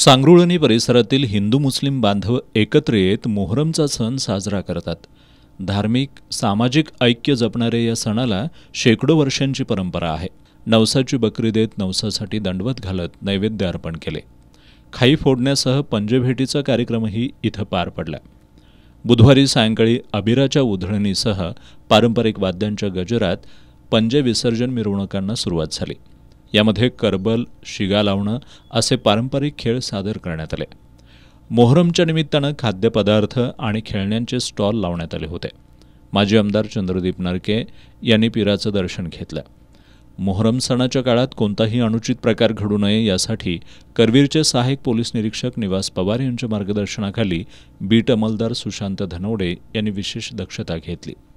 सांगरुळणी परिसरातील हिंदू मुस्लिम बांधव एकत्र येत मोहरमचा सण साजरा करतात धार्मिक सामाजिक ऐक्य जपणाऱ्या या सणाला शेकडो वर्षांची परंपरा आहे नवसाची बकरी देत नवसासाठी दंडवत घालत नैवेद्य अर्पण केले खाई फोडण्यासह पंजभेटीचा कार्यक्रमही इथं पार पडला बुधवारी सायंकाळी अबिराच्या उधळणीसह पारंपरिक वाद्यांच्या गजरात पंजे विसर्जन मिरवणुकांना सुरुवात झाली यामध्ये करबल शिगा लावणं असे पारंपरिक खेळ सादर करण्यात आले मोहरमच्या निमित्तानं खाद्यपदार्थ आणि खेळण्यांचे स्टॉल लावण्यात आले होते माजी आमदार चंद्रदीप नरके यांनी पिराचं दर्शन घेतलं मोहरम सणाच्या काळात कोणताही अनुचित प्रकार घडू नये यासाठी करवीरचे सहाय्यक पोलीस निरीक्षक निवास पवार यांच्या मार्गदर्शनाखाली बीट अंमलदार सुशांत धनवडे यांनी विशेष दक्षता घेतली